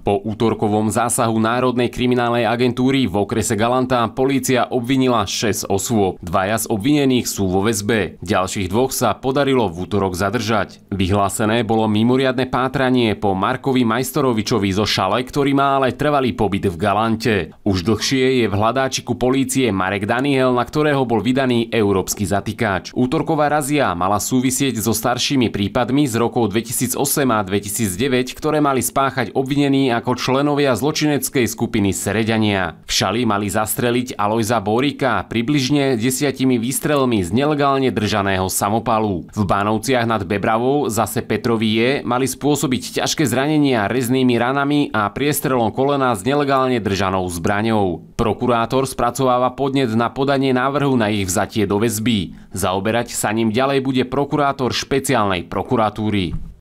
Po útorkovom zásahu Národnej kriminálnej agentúry v okrese Galanta polícia obvinila 6 osôb. Dvaja z obvinených sú vo väzbe. Ďalších dvoch sa podarilo v útorok zadržať. Vyhlásené bolo mimoriadne pátranie po Markovi Majstorovičovi zo Šale, ktorý má ale trvalý pobyt v Galante. Už dlhšie je v hľadáčiku polície Marek Daniel, na ktorého bol vydaný európsky zatýkač. Útorková razia mala súvisieť so staršími prípadmi z rokov 2008 a 2009, ktoré mali spáchať obvinení ako členovia zločineckej skupiny Sredania. V šali mali zastreliť Alojza Borika približne desiatimi výstrelmi z nelegálne držaného samopalu. V Bánovciach nad Bebravou zase je mali spôsobiť ťažké zranenia reznými ranami a priestrelom kolena s nelegálne držanou zbraňou. Prokurátor spracováva podnet na podanie návrhu na ich vzatie do väzby. Zaoberať sa ním ďalej bude prokurátor špeciálnej prokuratúry.